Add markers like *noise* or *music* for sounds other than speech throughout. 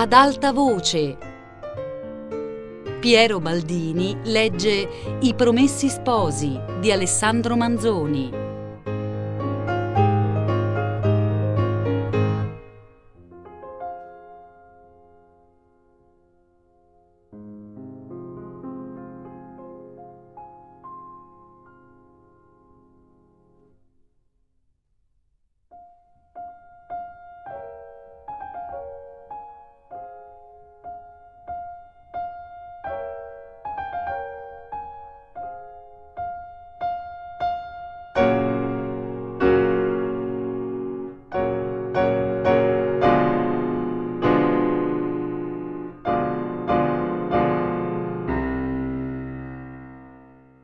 ad alta voce. Piero Baldini legge I Promessi Sposi di Alessandro Manzoni.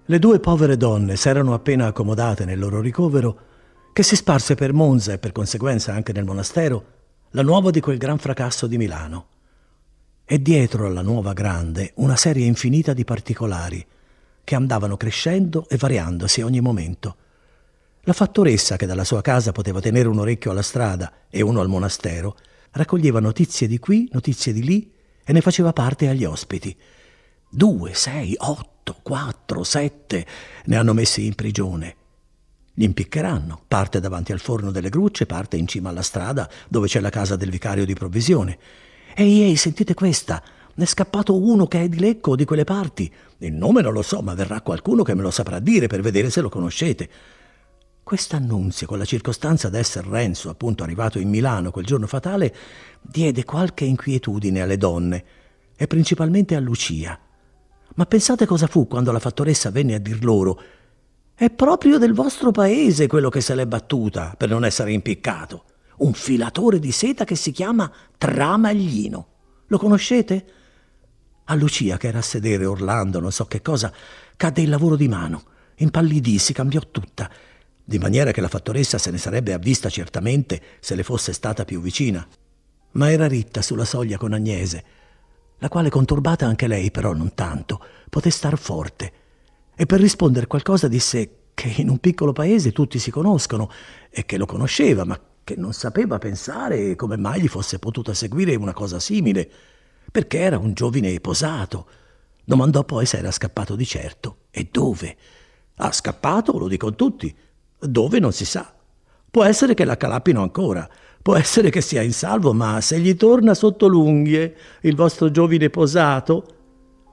Le due povere donne s'erano appena accomodate nel loro ricovero che si sparse per Monza e per conseguenza anche nel monastero la nuova di quel gran fracasso di Milano. E dietro alla nuova grande una serie infinita di particolari che andavano crescendo e variandosi ogni momento. La fattoressa, che dalla sua casa poteva tenere un orecchio alla strada e uno al monastero, raccoglieva notizie di qui, notizie di lì e ne faceva parte agli ospiti Due, sei, otto, quattro, sette ne hanno messi in prigione. Li impiccheranno, parte davanti al forno delle grucce, parte in cima alla strada dove c'è la casa del vicario di provvisione. Ehi, ehi, sentite questa, ne è scappato uno che è di Lecco o di quelle parti. Il nome non lo so, ma verrà qualcuno che me lo saprà dire per vedere se lo conoscete. Quest'annunzio, con la circostanza d'essere Renzo appunto arrivato in Milano quel giorno fatale, diede qualche inquietudine alle donne, e principalmente a Lucia, ma pensate cosa fu quando la fattoressa venne a dir loro è proprio del vostro paese quello che se l'è battuta per non essere impiccato. Un filatore di seta che si chiama Tramaglino. Lo conoscete? A Lucia, che era a sedere Orlando, non so che cosa, cadde il lavoro di mano. Impallidì, si cambiò tutta, di maniera che la fattoressa se ne sarebbe avvista certamente se le fosse stata più vicina. Ma era ritta sulla soglia con Agnese, la quale conturbata anche lei, però non tanto, poté star forte. E per rispondere qualcosa disse che in un piccolo paese tutti si conoscono e che lo conosceva, ma che non sapeva pensare come mai gli fosse potuta seguire una cosa simile, perché era un giovine posato. Domandò poi se era scappato di certo e dove. Ha scappato, lo dicono tutti. Dove non si sa. Può essere che la calappino ancora, Può essere che sia in salvo, ma se gli torna sotto l'unghie il vostro giovine posato...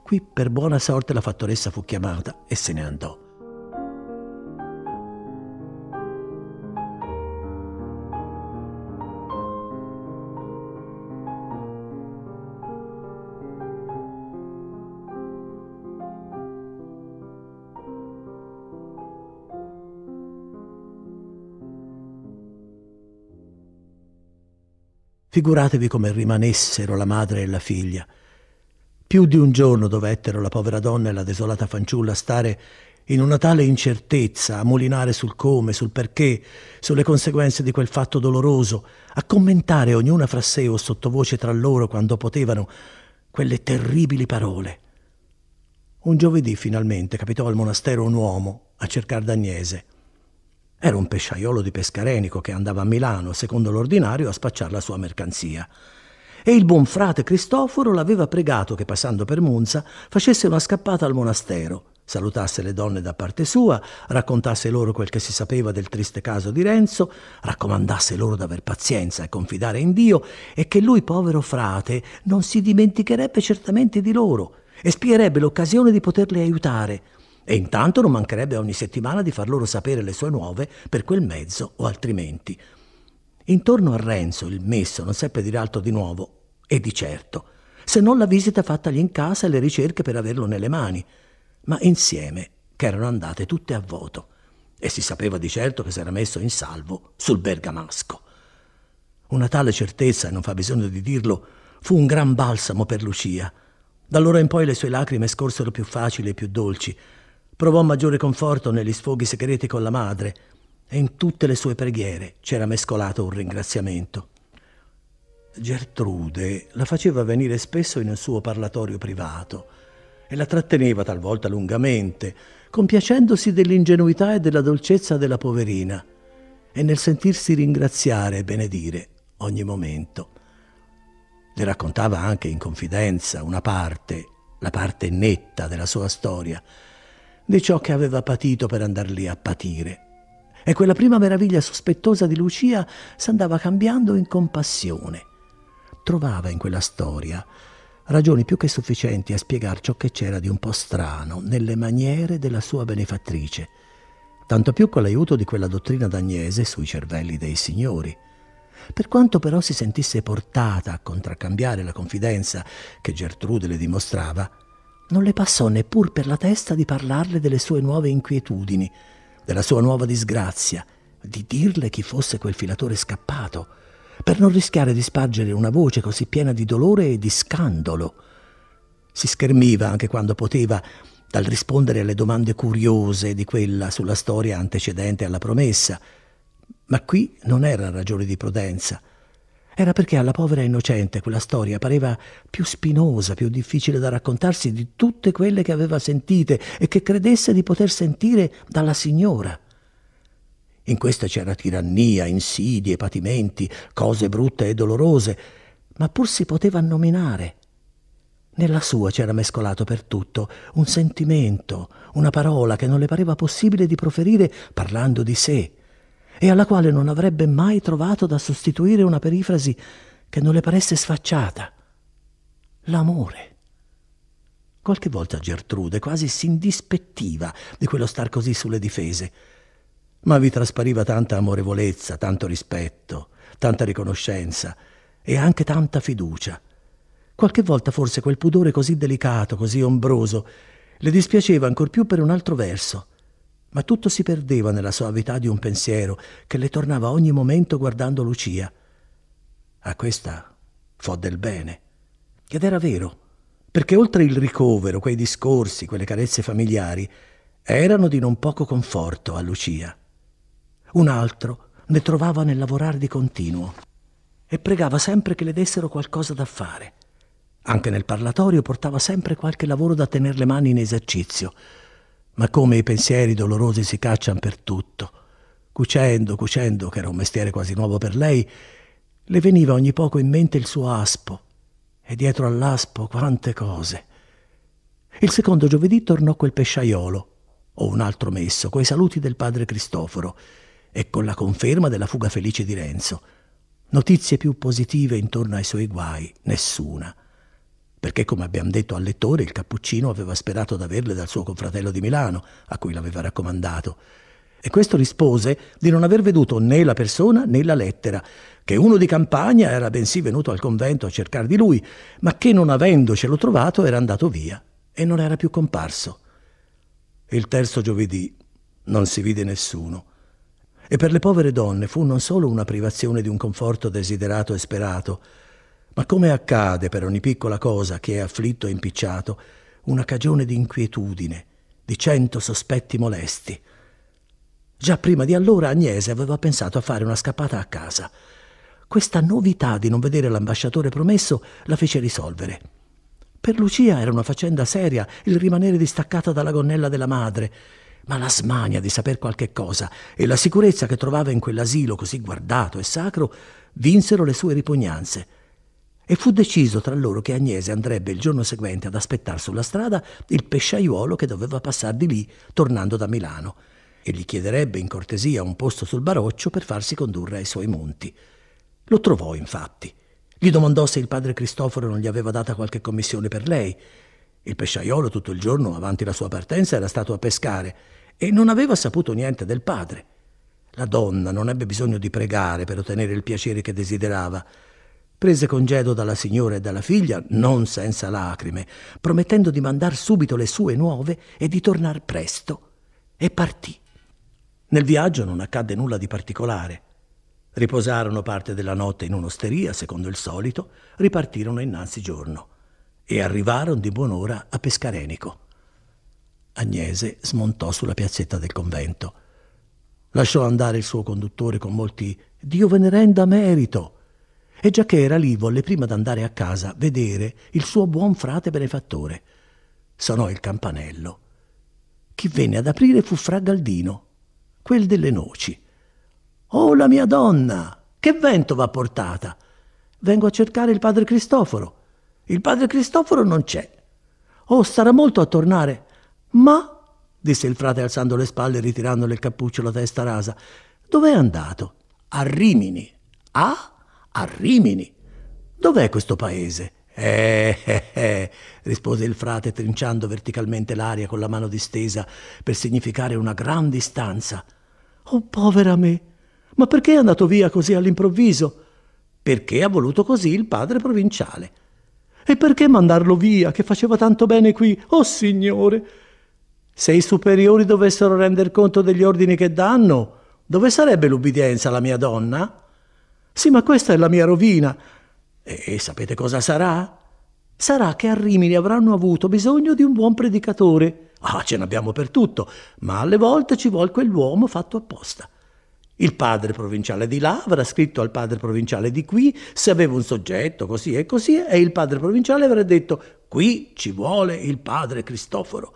Qui per buona sorte la fattoressa fu chiamata e se ne andò. Figuratevi come rimanessero la madre e la figlia. Più di un giorno dovettero la povera donna e la desolata fanciulla stare in una tale incertezza, a mulinare sul come, sul perché, sulle conseguenze di quel fatto doloroso, a commentare ognuna fra sé o sottovoce tra loro quando potevano quelle terribili parole. Un giovedì finalmente capitò al monastero un uomo a cercare Dagnese. Era un pesciaiolo di Pescarenico che andava a Milano, secondo l'ordinario, a spacciare la sua mercanzia. E il buon frate Cristoforo l'aveva pregato che, passando per Monza, facesse una scappata al monastero, salutasse le donne da parte sua, raccontasse loro quel che si sapeva del triste caso di Renzo, raccomandasse loro d'aver pazienza e confidare in Dio e che lui, povero frate, non si dimenticherebbe certamente di loro e spierebbe l'occasione di poterle aiutare e intanto non mancherebbe ogni settimana di far loro sapere le sue nuove per quel mezzo o altrimenti. Intorno a Renzo il messo non seppe dire altro di nuovo, e di certo, se non la visita fattagli in casa e le ricerche per averlo nelle mani, ma insieme che erano andate tutte a voto, e si sapeva di certo che si era messo in salvo sul bergamasco. Una tale certezza, e non fa bisogno di dirlo, fu un gran balsamo per Lucia. Da allora in poi le sue lacrime scorsero più facili e più dolci, Provò maggiore conforto negli sfoghi segreti con la madre e in tutte le sue preghiere c'era mescolato un ringraziamento. Gertrude la faceva venire spesso in un suo parlatorio privato e la tratteneva talvolta lungamente, compiacendosi dell'ingenuità e della dolcezza della poverina e nel sentirsi ringraziare e benedire ogni momento. Le raccontava anche in confidenza una parte, la parte netta della sua storia, di ciò che aveva patito per andar lì a patire. E quella prima meraviglia sospettosa di Lucia s'andava cambiando in compassione. Trovava in quella storia ragioni più che sufficienti a spiegare ciò che c'era di un po' strano nelle maniere della sua benefattrice, tanto più con l'aiuto di quella dottrina d'Agnese sui cervelli dei signori. Per quanto però si sentisse portata a contraccambiare la confidenza che Gertrude le dimostrava, non le passò neppur per la testa di parlarle delle sue nuove inquietudini, della sua nuova disgrazia, di dirle chi fosse quel filatore scappato, per non rischiare di spargere una voce così piena di dolore e di scandalo. Si schermiva anche quando poteva dal rispondere alle domande curiose di quella sulla storia antecedente alla promessa, ma qui non era ragione di prudenza. Era perché alla povera innocente quella storia pareva più spinosa, più difficile da raccontarsi di tutte quelle che aveva sentite e che credesse di poter sentire dalla signora. In questa c'era tirannia, insidie, patimenti, cose brutte e dolorose, ma pur si poteva nominare. Nella sua c'era mescolato per tutto un sentimento, una parola che non le pareva possibile di proferire parlando di sé e alla quale non avrebbe mai trovato da sostituire una perifrasi che non le paresse sfacciata. L'amore. Qualche volta Gertrude quasi si indispettiva di quello star così sulle difese, ma vi traspariva tanta amorevolezza, tanto rispetto, tanta riconoscenza e anche tanta fiducia. Qualche volta forse quel pudore così delicato, così ombroso, le dispiaceva ancor più per un altro verso, ma tutto si perdeva nella soavità di un pensiero che le tornava ogni momento guardando Lucia. A questa fo del bene. Ed era vero, perché oltre il ricovero, quei discorsi, quelle carezze familiari, erano di non poco conforto a Lucia. Un altro ne trovava nel lavorare di continuo e pregava sempre che le dessero qualcosa da fare. Anche nel parlatorio portava sempre qualche lavoro da tenere le mani in esercizio ma come i pensieri dolorosi si cacciano per tutto. Cucendo, cucendo, che era un mestiere quasi nuovo per lei, le veniva ogni poco in mente il suo aspo, e dietro all'aspo quante cose. Il secondo giovedì tornò quel pesciaiolo, o un altro messo, coi saluti del padre Cristoforo, e con la conferma della fuga felice di Renzo. Notizie più positive intorno ai suoi guai, nessuna perché come abbiamo detto al lettore il cappuccino aveva sperato di averle dal suo confratello di Milano, a cui l'aveva raccomandato. E questo rispose di non aver veduto né la persona né la lettera, che uno di campagna era bensì venuto al convento a cercare di lui, ma che non avendocelo trovato era andato via e non era più comparso. Il terzo giovedì non si vide nessuno. E per le povere donne fu non solo una privazione di un conforto desiderato e sperato, ma come accade per ogni piccola cosa che è afflitto e impicciato, una cagione di inquietudine, di cento sospetti molesti. Già prima di allora Agnese aveva pensato a fare una scappata a casa. Questa novità di non vedere l'ambasciatore promesso la fece risolvere. Per Lucia era una faccenda seria il rimanere distaccata dalla gonnella della madre, ma la smania di saper qualche cosa e la sicurezza che trovava in quell'asilo così guardato e sacro vinsero le sue ripugnanze e fu deciso tra loro che Agnese andrebbe il giorno seguente ad aspettare sulla strada il pesciaiuolo che doveva passare di lì tornando da Milano e gli chiederebbe in cortesia un posto sul baroccio per farsi condurre ai suoi monti. Lo trovò infatti. Gli domandò se il padre Cristoforo non gli aveva data qualche commissione per lei. Il pesciaiolo tutto il giorno, avanti la sua partenza, era stato a pescare e non aveva saputo niente del padre. La donna non ebbe bisogno di pregare per ottenere il piacere che desiderava. Prese congedo dalla signora e dalla figlia, non senza lacrime, promettendo di mandar subito le sue nuove e di tornare presto. E partì. Nel viaggio non accadde nulla di particolare. Riposarono parte della notte in un'osteria, secondo il solito, ripartirono innanzi giorno e arrivarono di buon'ora a Pescarenico. Agnese smontò sulla piazzetta del convento. Lasciò andare il suo conduttore con molti Dio ve ne renda merito e già che era lì volle prima d'andare a casa vedere il suo buon frate benefattore. Sonò il campanello. Chi venne ad aprire fu fra Galdino, quel delle noci. Oh la mia donna! Che vento va portata! Vengo a cercare il padre Cristoforo. Il padre Cristoforo non c'è. Oh, sarà molto a tornare. Ma, disse il frate alzando le spalle e ritirando il cappuccio la testa rasa, dove è andato? A Rimini. Ah? A Rimini? Dov'è questo paese? Eh, eh, eh, rispose il frate trinciando verticalmente l'aria con la mano distesa per significare una gran distanza. Oh, povera me! Ma perché è andato via così all'improvviso? Perché ha voluto così il padre provinciale. E perché mandarlo via, che faceva tanto bene qui? Oh, signore! Se i superiori dovessero render conto degli ordini che danno, dove sarebbe l'ubbidienza alla mia donna? Sì, ma questa è la mia rovina. E sapete cosa sarà? Sarà che a Rimini avranno avuto bisogno di un buon predicatore. Ah, ce n'abbiamo per tutto, ma alle volte ci vuole quell'uomo fatto apposta. Il padre provinciale di là avrà scritto al padre provinciale di qui se aveva un soggetto così e così e il padre provinciale avrà detto qui ci vuole il padre Cristoforo.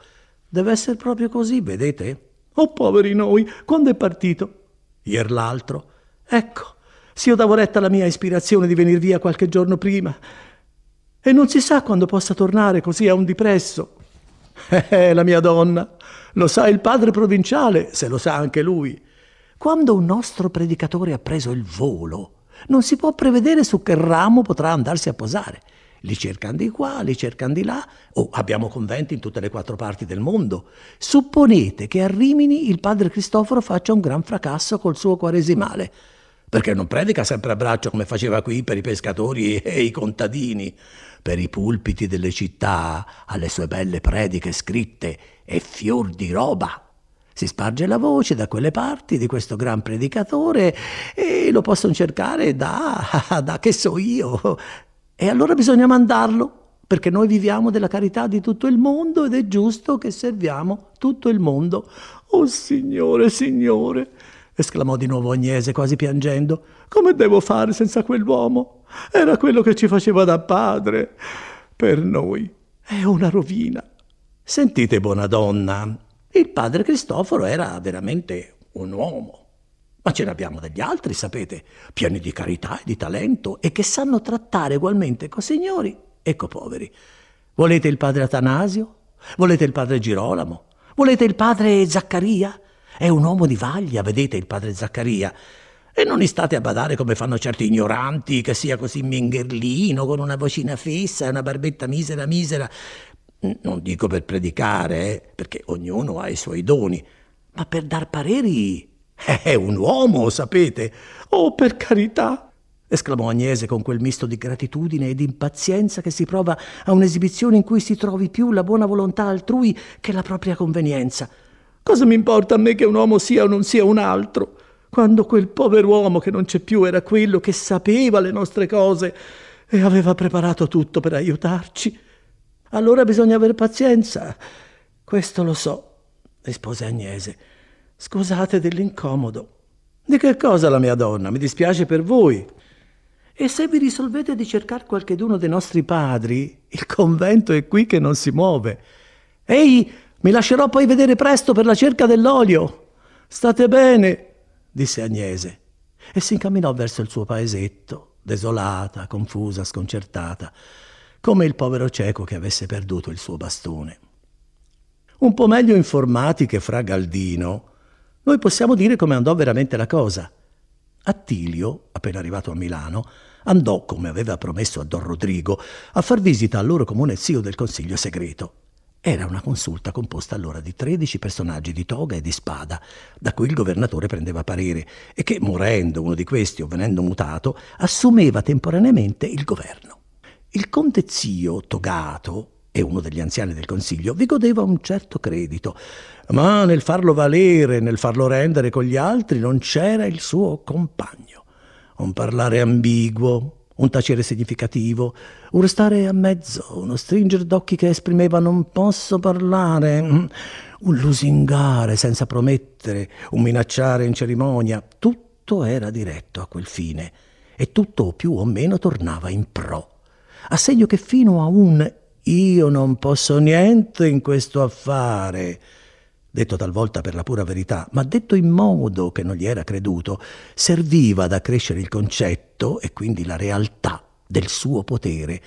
Deve essere proprio così, vedete? Oh poveri noi, quando è partito? Ier l'altro. Ecco, se io davo retta alla mia ispirazione di venir via qualche giorno prima. E non si sa quando possa tornare così a un dipresso. *laughs* Eh, la mia donna, lo sa il padre provinciale, se lo sa anche lui. Quando un nostro predicatore ha preso il volo, non si può prevedere su che ramo potrà andarsi a posare. Li cercano di qua, li cercano di là, o oh, abbiamo conventi in tutte le quattro parti del mondo. Supponete che a Rimini il padre Cristoforo faccia un gran fracasso col suo quaresimale perché non predica sempre a braccio come faceva qui per i pescatori *laughs* e i contadini, per i pulpiti delle città, alle sue belle prediche scritte e fior di roba. Si sparge la voce da quelle parti di questo gran predicatore e lo possono cercare da, *laughs* da che so io. E allora bisogna mandarlo, perché noi viviamo della carità di tutto il mondo ed è giusto che serviamo tutto il mondo. Oh Signore, Signore, esclamò di nuovo Agnese, quasi piangendo. Come devo fare senza quell'uomo? Era quello che ci faceva da padre. Per noi è una rovina. Sentite, buona donna, il padre Cristoforo era veramente un uomo. Ma ce ne abbiamo degli altri, sapete, pieni di carità e di talento e che sanno trattare ugualmente co signori e co poveri. Volete il padre Atanasio? Volete il padre Girolamo? Volete il padre Zaccaria? È un uomo di vaglia, vedete il padre Zaccaria. E non istate a badare come fanno certi ignoranti, che sia così mingherlino, con una vocina fessa e una barbetta misera misera. Non dico per predicare, eh, perché ognuno ha i suoi doni, ma per dar pareri. *laughs* È un uomo, sapete. Oh, per carità, esclamò Agnese con quel misto di gratitudine e di impazienza che si prova a un'esibizione in cui si trovi più la buona volontà altrui che la propria convenienza. Cosa mi importa a me che un uomo sia o non sia un altro? Quando quel povero uomo che non c'è più era quello che sapeva le nostre cose e aveva preparato tutto per aiutarci, allora bisogna aver pazienza. Questo lo so, rispose Agnese. Scusate dell'incomodo. Di che cosa la mia donna? Mi dispiace per voi. E se vi risolvete di cercare qualcheduno dei nostri padri, il convento è qui che non si muove. Ehi, mi lascerò poi vedere presto per la cerca dell'olio. State bene, disse Agnese, e si incamminò verso il suo paesetto, desolata, confusa, sconcertata, come il povero cieco che avesse perduto il suo bastone. Un po' meglio informati che fra Galdino, noi possiamo dire come andò veramente la cosa. Attilio, appena arrivato a Milano, andò, come aveva promesso a Don Rodrigo, a far visita al loro comune zio del Consiglio segreto. Era una consulta composta allora di 13 personaggi di toga e di spada, da cui il governatore prendeva parere, e che, morendo uno di questi o venendo mutato, assumeva temporaneamente il governo. Il conte zio togato, e uno degli anziani del consiglio, vi godeva un certo credito, ma nel farlo valere, nel farlo rendere con gli altri, non c'era il suo compagno. Un parlare ambiguo, un tacere significativo, un restare a mezzo, uno stringere d'occhi che esprimeva non posso parlare, mm, un lusingare senza promettere, un minacciare in cerimonia. Tutto era diretto a quel fine e tutto più o meno tornava in pro. A segno che fino a un io non posso niente in questo affare detto talvolta per la pura verità, ma detto in modo che non gli era creduto, serviva ad accrescere il concetto e quindi la realtà del suo potere,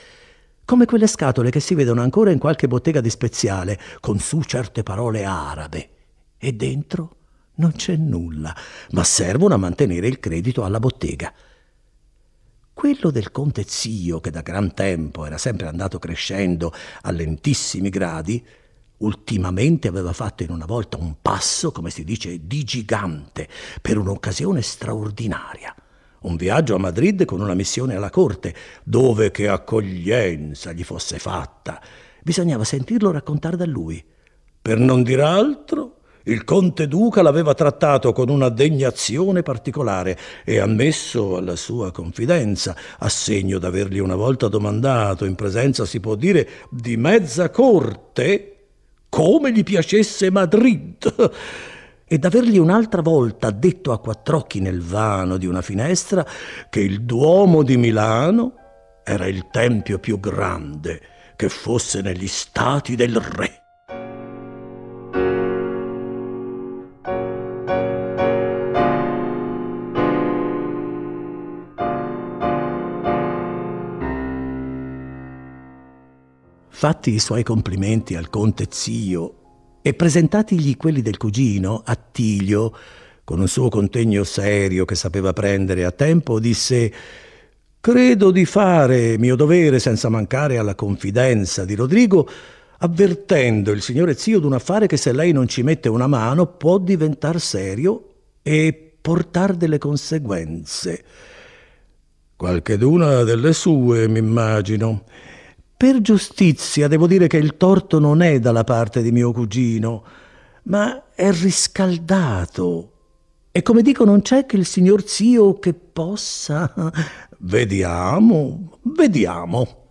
come quelle scatole che si vedono ancora in qualche bottega di speziale, con su certe parole arabe, e dentro non c'è nulla, ma servono a mantenere il credito alla bottega. Quello del conte zio, che da gran tempo era sempre andato crescendo a lentissimi gradi, Ultimamente aveva fatto in una volta un passo, come si dice, di gigante, per un'occasione straordinaria. Un viaggio a Madrid con una missione alla corte, dove che accoglienza gli fosse fatta. Bisognava sentirlo raccontare da lui. Per non dir altro, il conte duca l'aveva trattato con una degnazione particolare e ammesso alla sua confidenza, a segno d'avergli una volta domandato, in presenza si può dire, di mezza corte, come gli piacesse Madrid. *laughs* Ed avergli un'altra volta detto a quattr'occhi nel vano di una finestra che il Duomo di Milano era il tempio più grande che fosse negli stati del re. Fatti i suoi complimenti al conte zio e presentatigli quelli del cugino, Attilio, con un suo contegno serio che sapeva prendere a tempo, disse «Credo di fare mio dovere senza mancare alla confidenza di Rodrigo, avvertendo il signore zio d'un affare che se lei non ci mette una mano può diventar serio e portar delle conseguenze». Qualcheduna delle sue, m'immagino. immagino per giustizia devo dire che il torto non è dalla parte di mio cugino, ma è riscaldato. E come dico, non c'è che il signor zio che possa. Vediamo, vediamo.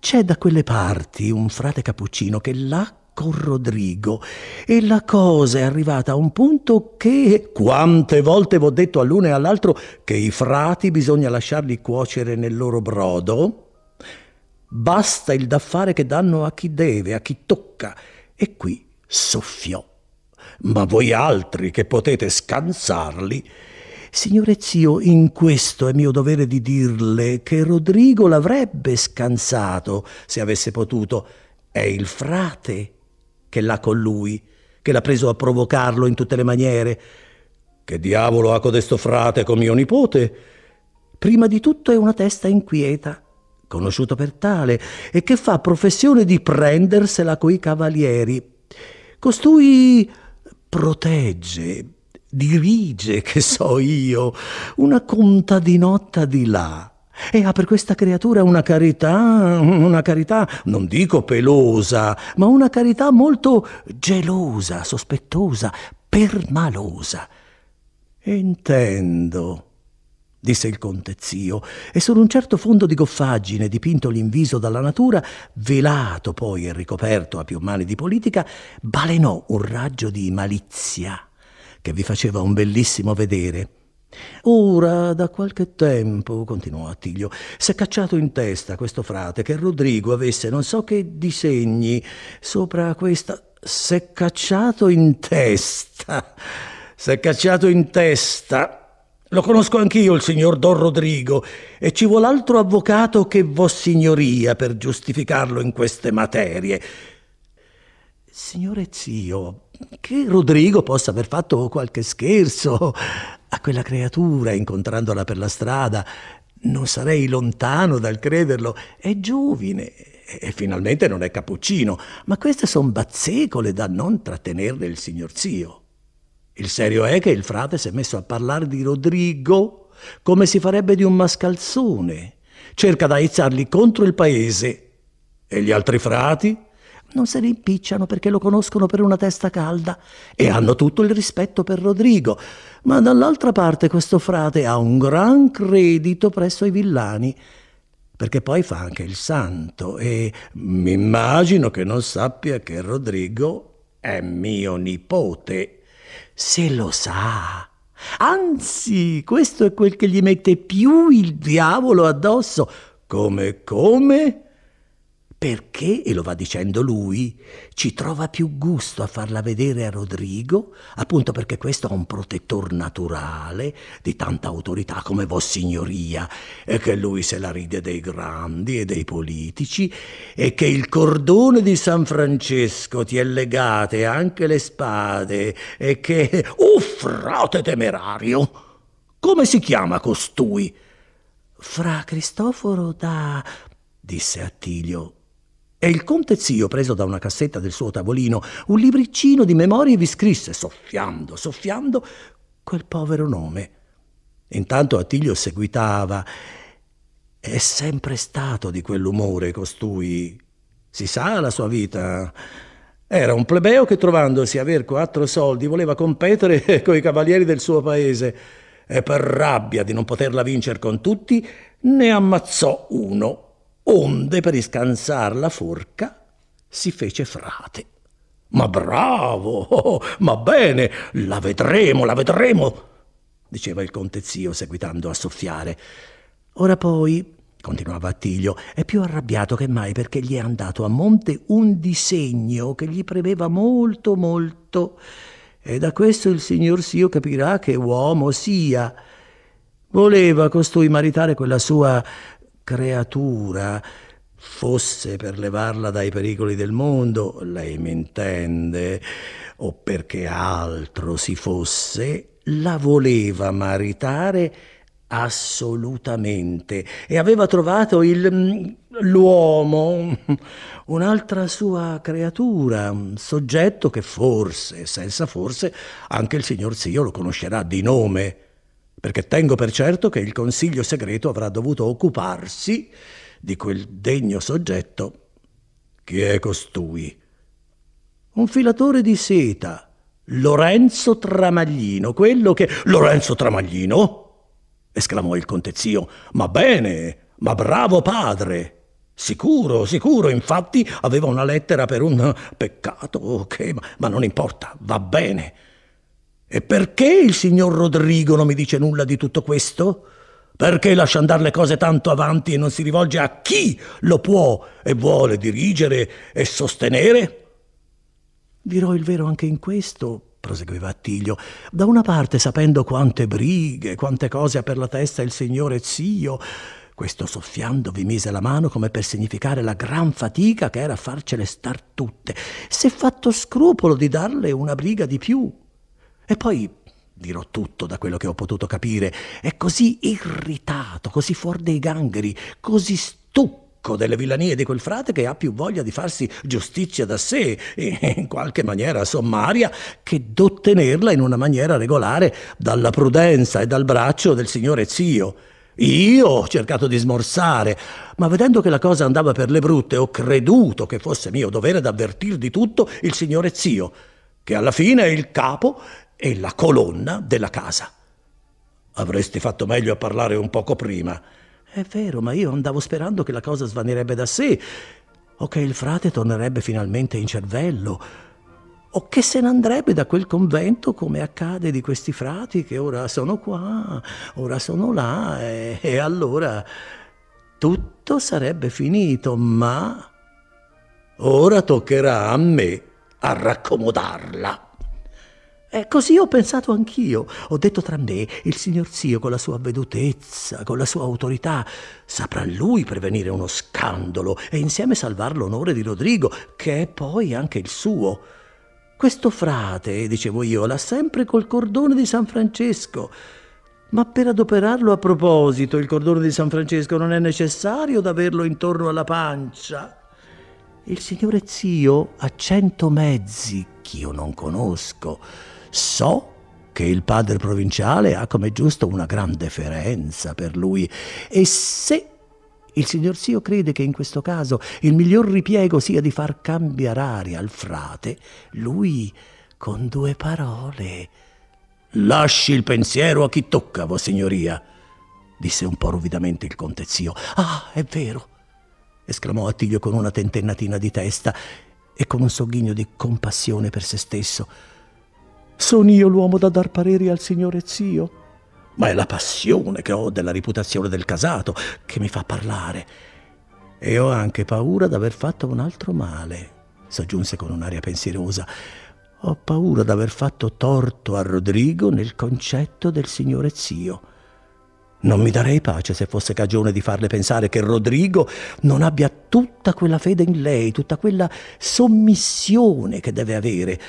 C'è da quelle parti un frate cappuccino che l'ha con Rodrigo e la cosa è arrivata a un punto che quante volte v'ho detto all'uno e all'altro che i frati bisogna lasciarli cuocere nel loro brodo Basta il da fare che danno a chi deve, a chi tocca. E qui soffiò. Ma voi altri che potete scansarli, Signore zio, in questo è mio dovere di dirle che Rodrigo l'avrebbe scansato se avesse potuto. È il frate che l'ha con lui, che l'ha preso a provocarlo in tutte le maniere. Che diavolo ha codesto frate con mio nipote? Prima di tutto è una testa inquieta conosciuto per tale, e che fa professione di prendersela coi cavalieri. Costui protegge, dirige, che so io, una contadinotta di là. E ha per questa creatura una carità, una carità, non dico pelosa, ma una carità molto gelosa, sospettosa, permalosa. Intendo disse il conte zio, e su un certo fondo di goffaggine dipinto l'inviso dalla natura, velato poi e ricoperto a più mani di politica, balenò un raggio di malizia che vi faceva un bellissimo vedere. Ora, da qualche tempo, continuò Attilio, è cacciato in testa questo frate che Rodrigo avesse non so che disegni sopra questa... Si è cacciato in testa! Si è cacciato in testa! Lo conosco anch'io il signor Don Rodrigo e ci vuol altro avvocato che Vossignoria per giustificarlo in queste materie. Signore zio, che Rodrigo possa aver fatto qualche scherzo a quella creatura incontrandola per la strada, non sarei lontano dal crederlo. È giovine e finalmente non è cappuccino, ma queste son bazzecole da non trattenerle il signor zio. Il serio è che il frate si è messo a parlare di Rodrigo come si farebbe di un mascalzone. Cerca da aizzarli contro il paese. E gli altri frati? Non se ne impicciano perché lo conoscono per una testa calda e hanno tutto il rispetto per Rodrigo. Ma dall'altra parte questo frate ha un gran credito presso i villani perché poi fa anche il santo e mi immagino che non sappia che Rodrigo è mio nipote se lo sa. Anzi, questo è quel che gli mette più il diavolo addosso. Come, come? perché, e lo va dicendo lui, ci trova più gusto a farla vedere a Rodrigo, appunto perché questo ha un protettor naturale di tanta autorità come Vostra Signoria, e che lui se la ride dei grandi e dei politici, e che il cordone di San Francesco ti è legate anche le spade, e che... Oh, frate temerario! Come si chiama costui? Fra Cristoforo da... disse Attilio e il conte zio, preso da una cassetta del suo tavolino, un libriccino di memorie vi scrisse, soffiando, soffiando, quel povero nome. Intanto Attilio seguitava. È sempre stato di quell'umore costui. Si sa la sua vita. Era un plebeo che trovandosi a aver quattro soldi voleva competere *laughs* coi cavalieri del suo paese e per rabbia di non poterla vincere con tutti ne ammazzò uno onde per iscansar la forca si fece frate. Ma bravo, oh, *laughs* ma bene, la vedremo, la vedremo, diceva il conte zio seguitando a soffiare. Ora poi, continuava Attilio, è più arrabbiato che mai perché gli è andato a monte un disegno che gli preveva molto, molto. E da questo il signor zio capirà che uomo sia. Voleva costui maritare quella sua creatura fosse per levarla dai pericoli del mondo, lei m'intende, o perché altro si fosse, la voleva maritare assolutamente e aveva trovato il, mm, l'uomo, *laughs* un'altra sua creatura, un soggetto che forse, senza forse, anche il signor Zio lo conoscerà di nome perché tengo per certo che il Consiglio segreto avrà dovuto occuparsi di quel degno soggetto. Chi è costui? Un filatore di seta, Lorenzo Tramaglino, quello che... Lorenzo Tramaglino? esclamò il conte zio. Ma bene, ma bravo padre! Sicuro, sicuro, infatti aveva una lettera per un peccato, Ok, ma, ma non importa, va bene. E perché il signor Rodrigo non mi dice nulla di tutto questo? Perché lascia andare le cose tanto avanti e non si rivolge a chi lo può e vuole dirigere e sostenere? Dirò il vero anche in questo, proseguiva Attilio, da una parte sapendo quante brighe, quante cose ha per la testa il signore zio, questo soffiando vi mise la mano come per significare la gran fatica che era farcele star tutte, s'è fatto scrupolo di darle una briga di più. E poi, dirò tutto da quello che ho potuto capire, è così irritato, così fuori dei gangheri, così stucco delle villanie di quel frate che ha più voglia di farsi giustizia da sé, in qualche maniera sommaria, che d'ottenerla in una maniera regolare dalla prudenza e dal braccio del signore zio. Io ho cercato di smorzare, ma vedendo che la cosa andava per le brutte, ho creduto che fosse mio dovere d'avvertir di tutto il signore zio, che alla fine è il capo è la colonna della casa. Avresti fatto meglio a parlare un poco prima. È vero, ma io andavo sperando che la cosa svanirebbe da sé, o che il frate tornerebbe finalmente in cervello, o che se ne andrebbe da quel convento come accade di questi frati che ora sono qua, ora sono là, e, e allora tutto sarebbe finito, ma ora toccherà a me a raccomodarla. Eh, così ho pensato anch'io. Ho detto tra me, il signor zio con la sua vedutezza, con la sua autorità, saprà lui prevenire uno scandalo e insieme salvar l'onore di Rodrigo, che è poi anche il suo. Questo frate, dicevo io, l'ha sempre col cordone di San Francesco. Ma per adoperarlo a proposito, il cordone di San Francesco non è necessario d'averlo intorno alla pancia. Il signore zio ha cento mezzi ch'io non conosco So che il padre provinciale ha come giusto una gran deferenza per lui e se il signor zio crede che in questo caso il miglior ripiego sia di far cambiare aria al frate, lui con due parole. Lasci il pensiero a chi tocca, Vostra Signoria, disse un po' ruvidamente il conte zio. Ah, è vero, esclamò Attilio con una tentennatina di testa e con un sogghigno di compassione per se stesso. Sono io l'uomo da dar pareri al signore zio? Ma è la passione che ho della reputazione del casato che mi fa parlare. E ho anche paura d'aver fatto un altro male, soggiunse con un'aria pensierosa. Ho paura d'aver fatto torto a Rodrigo nel concetto del signore zio. Non mi darei pace se fosse cagione di farle pensare che Rodrigo non abbia tutta quella fede in lei, tutta quella sommissione che deve avere,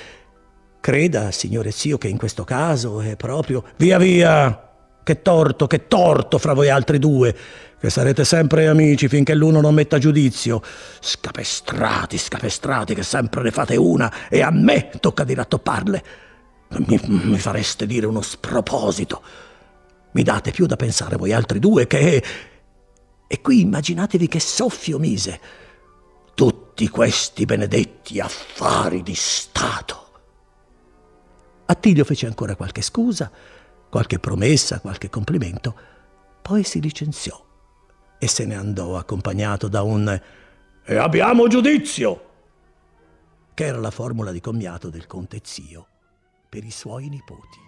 Creda, signore zio, che in questo caso è proprio... Via via! Che torto, che torto fra voi altri due, che sarete sempre amici finché l'uno non metta giudizio. Scapestrati, scapestrati, che sempre ne fate una e a me tocca di rattopparle. Mi, mi fareste dire uno sproposito. Mi date più da pensare voi altri due che... E qui immaginatevi che soffio mise. Tutti questi benedetti affari di Stato. Attilio fece ancora qualche scusa, qualche promessa, qualche complimento, poi si licenziò e se ne andò accompagnato da un E abbiamo giudizio! che era la formula di commiato del conte zio per i suoi nipoti.